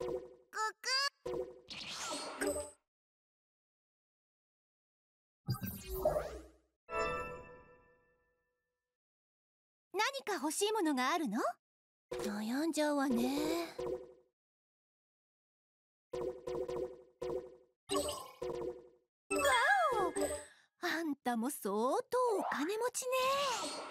何か欲しいものがあるの悩んじゃうわねわおあんたも相当お金持ちね